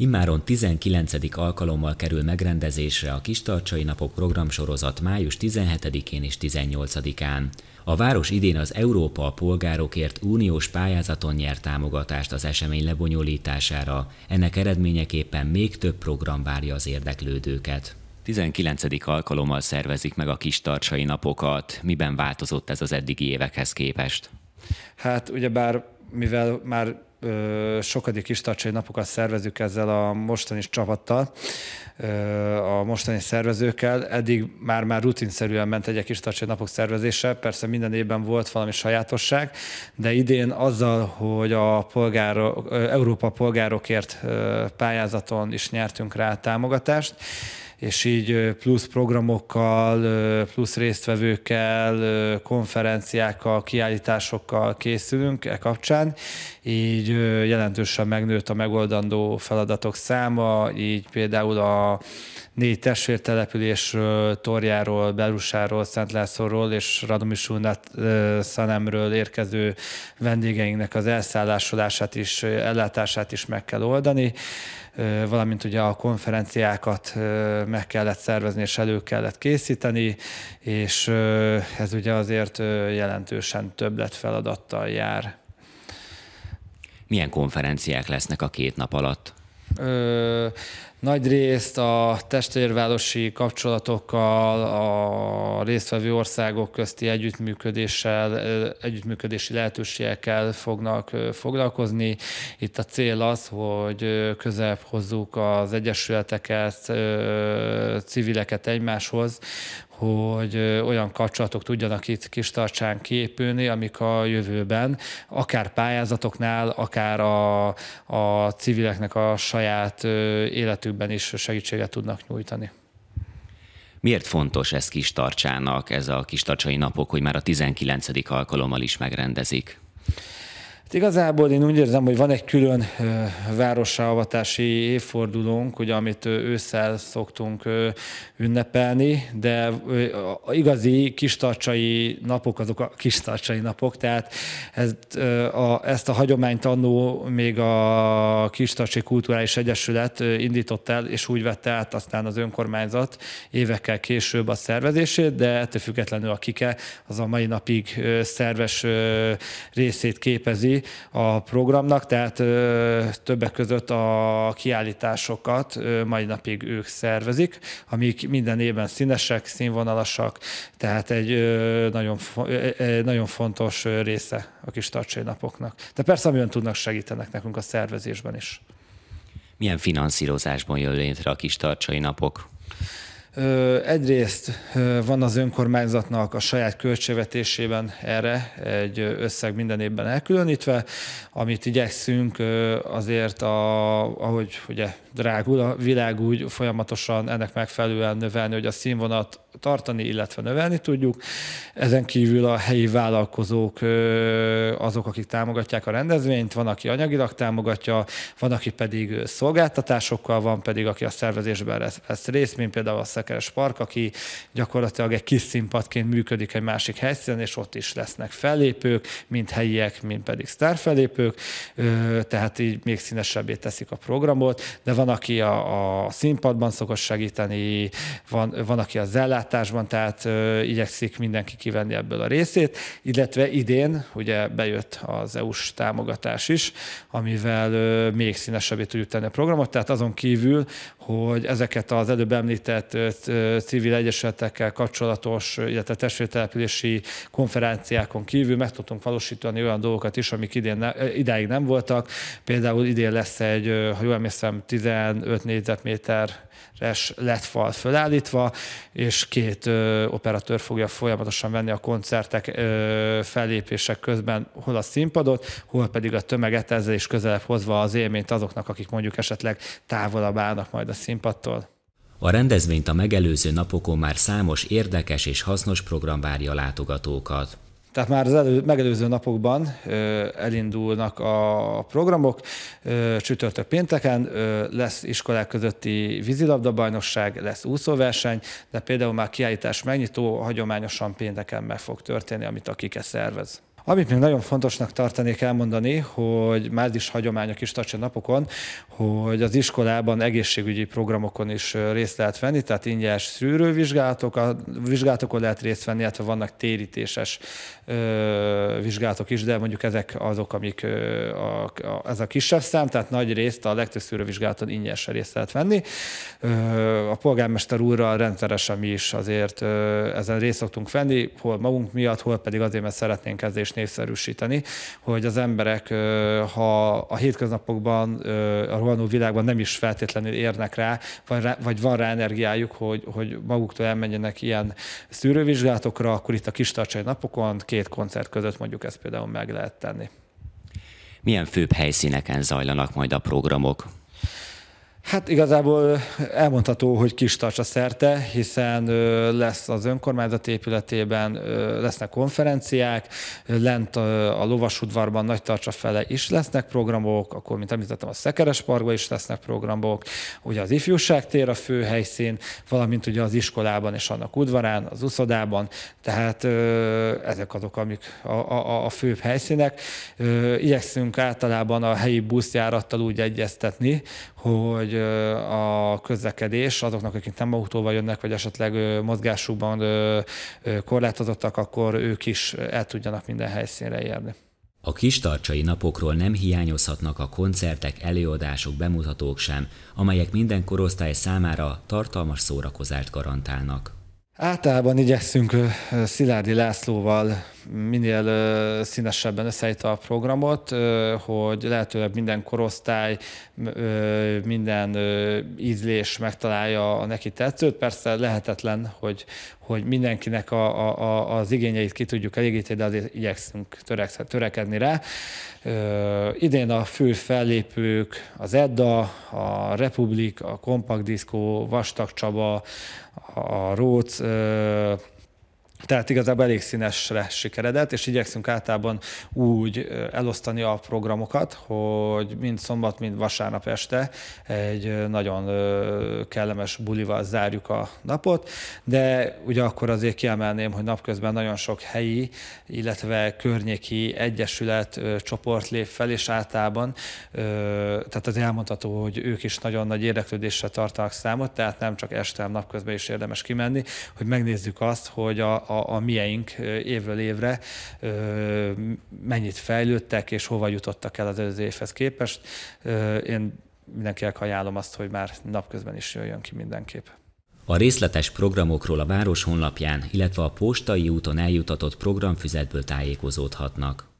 Immáron 19. alkalommal kerül megrendezésre a Kistarcsai Napok programsorozat május 17-én és 18-án. A város idén az Európa a Polgárokért uniós pályázaton nyert támogatást az esemény lebonyolítására. Ennek eredményeképpen még több program várja az érdeklődőket. 19. alkalommal szervezik meg a Kistarcsai Napokat. Miben változott ez az eddigi évekhez képest? Hát ugyebár mivel már sokadik istartsai napokat szervezünk ezzel a mostani csapattal, a mostani szervezőkkel. Eddig már már rutinszerűen ment egy istacsai napok szervezése, persze minden évben volt valami sajátosság, de idén azzal, hogy a polgárok, Európa polgárokért pályázaton is nyertünk rá támogatást, és így plusz programokkal, plusz résztvevőkkel, konferenciákkal, kiállításokkal készülünk e kapcsán, így jelentősen megnőtt a megoldandó feladatok száma, így például a négy testvértelepülés Torjáról, Belusáról, Lászorról és Radomisúnát Szanemről érkező vendégeinknek az elszállásolását is, ellátását is meg kell oldani, valamint ugye a konferenciákat meg kellett szervezni, és elő kellett készíteni, és ez ugye azért jelentősen több lett feladattal jár. Milyen konferenciák lesznek a két nap alatt? Ö, nagy részt a testvérvárosi kapcsolatokkal, a résztvevő országok közti együttműködéssel, együttműködési lehetőségekkel fognak foglalkozni. Itt a cél az, hogy közelebb hozzuk az egyesületeket, civileket egymáshoz, hogy olyan kapcsolatok tudjanak itt kis tartsán képülni, amik a jövőben akár pályázatoknál, akár a, a civileknek a saját életük életükben is segítséget tudnak nyújtani. Miért fontos ez kis tartsának, ez a kis napok, hogy már a 19. alkalommal is megrendezik? Hát igazából én úgy érzem, hogy van egy külön avatási évfordulónk, ugye, amit ősszel szoktunk ünnepelni, de a igazi kistarcsai napok azok a kistarcsai napok, tehát ezt a, ezt a hagyományt annó még a Kistarcsi Kulturális Egyesület indított el, és úgy vette át aztán az önkormányzat évekkel később a szervezését, de ettől függetlenül a KIKE az a mai napig szerves részét képezi a programnak, tehát többek között a kiállításokat mai napig ők szervezik, amik minden évben színesek, színvonalasak, tehát egy nagyon, nagyon fontos része a kis tartsai napoknak. De persze, amiben tudnak, segítenek nekünk a szervezésben is. Milyen finanszírozásban jön létre a kis tartsai napok? Egyrészt van az önkormányzatnak a saját költségvetésében erre egy összeg minden évben elkülönítve, amit igyekszünk azért, a, ahogy ugye drágul a világ, úgy folyamatosan ennek megfelelően növelni, hogy a színvonat tartani, illetve növelni tudjuk. Ezen kívül a helyi vállalkozók azok, akik támogatják a rendezvényt, van, aki anyagilag támogatja, van, aki pedig szolgáltatásokkal, van pedig, aki a szervezésben vesz részt, mint például a szekeres park, aki gyakorlatilag egy kis színpadként működik egy másik helyszínen, és ott is lesznek fellépők, mint helyiek, mint pedig sztárfellépők, tehát így még színesebbé teszik a programot, de van, aki a, a színpadban szokott segíteni, van, van, aki az zellátásban, tehát igyekszik mindenki kivenni ebből a részét, illetve idén ugye bejött az EU-s támogatás is, amivel még színesebbé tudjuk tenni a programot, tehát azon kívül, hogy ezeket az előbb említett civil egyesületekkel kapcsolatos, illetve testvértelepülési konferenciákon kívül meg tudtunk valósítani olyan dolgokat is, amik idén ne, idáig nem voltak. Például idén lesz egy, ha jól emlékszem, 15 négyzetméteres lett fal fölállítva, és két ö, operatőr fogja folyamatosan venni a koncertek ö, fellépések közben hol a színpadot, hol pedig a tömeget ezzel is közelebb hozva az élményt azoknak, akik mondjuk esetleg távolabb állnak majd a színpadtól. A rendezvényt a megelőző napokon már számos érdekes és hasznos program várja látogatókat. Tehát már az elő, megelőző napokban ö, elindulnak a programok, ö, csütörtök pénteken ö, lesz iskolák közötti bajnokság, lesz úszóverseny, de például már kiállítás megnyitó hagyományosan pénteken meg fog történni, amit a Kike szervez. Amit még nagyon fontosnak tartanék elmondani, hogy már is hagyomány a kis napokon, hogy az iskolában egészségügyi programokon is részt lehet venni, tehát ingyenes szűrővizsgálatok, a vizsgálatokon lehet részt venni, illetve vannak térítéses ö, vizsgálatok is, de mondjuk ezek azok, amik ö, a, a, ez a kisebb szám, tehát nagy részt a legtöbb szűrővizsgálaton ingyenesen részt lehet venni. Ö, a polgármester úrral rendszeresen mi is azért ö, ezen részt szoktunk venni, hol magunk miatt, hol pedig azért, mert szeretnénk ezzel is népszerűsíteni, hogy az emberek, ha a hétköznapokban a rohanó világban nem is feltétlenül érnek rá, vagy, rá, vagy van rá energiájuk, hogy, hogy maguktól elmenjenek ilyen szűrővizsgálatokra, akkor itt a kis napokon két koncert között mondjuk ezt például meg lehet tenni. Milyen főbb helyszíneken zajlanak majd a programok? Hát igazából elmondható, hogy kis a szerte, hiszen lesz az önkormányzat épületében, lesznek konferenciák, lent a lovasudvarban nagy tartsa fele is lesznek programok, akkor, mint említettem, a Szekeres Parkban is lesznek programok, ugye az ifjúság tér a fő helyszín, valamint ugye az iskolában és annak udvarán, az uszodában, tehát ezek azok, amik a, a, a főbb helyszínek. Igyekszünk általában a helyi buszjárattal úgy egyeztetni, hogy a közlekedés azoknak, akik nem autóval jönnek, vagy esetleg mozgásukban korlátozottak, akkor ők is el tudjanak minden helyszínre érni. A kis tarcsai napokról nem hiányozhatnak a koncertek, előadások, bemutatók sem, amelyek minden korosztály számára tartalmas szórakozást garantálnak. Általában igyekszünk Szilárdi Lászlóval minél színesebben összeállítva a programot, hogy lehetőleg minden korosztály, minden ízlés megtalálja a neki tetszőt. Persze lehetetlen, hogy, hogy mindenkinek a, a, az igényeit ki tudjuk elégíteni, de azért igyekszünk törekedni rá. Idén a fő fellépők az Edda, a Republik, a Kompakt Diszkó, Vastag Csaba, a Róc, uh, Tehát igazából elég színesre sikeredett, és igyekszünk általában úgy elosztani a programokat, hogy mind szombat, mind vasárnap este egy nagyon kellemes bulival zárjuk a napot, de ugye akkor azért kiemelném, hogy napközben nagyon sok helyi, illetve környéki egyesület, csoport lép fel, és általában tehát az elmondható, hogy ők is nagyon nagy érdeklődésre tartanak számot, tehát nem csak este, napközben is érdemes kimenni, hogy megnézzük azt, hogy a, a, a mieink évről évre mennyit fejlődtek és hova jutottak el az előző évhez képest. Én mindenkinek ajánlom azt, hogy már napközben is jöjjön ki mindenképp. A részletes programokról a város honlapján, illetve a postai úton eljutatott programfüzetből tájékozódhatnak.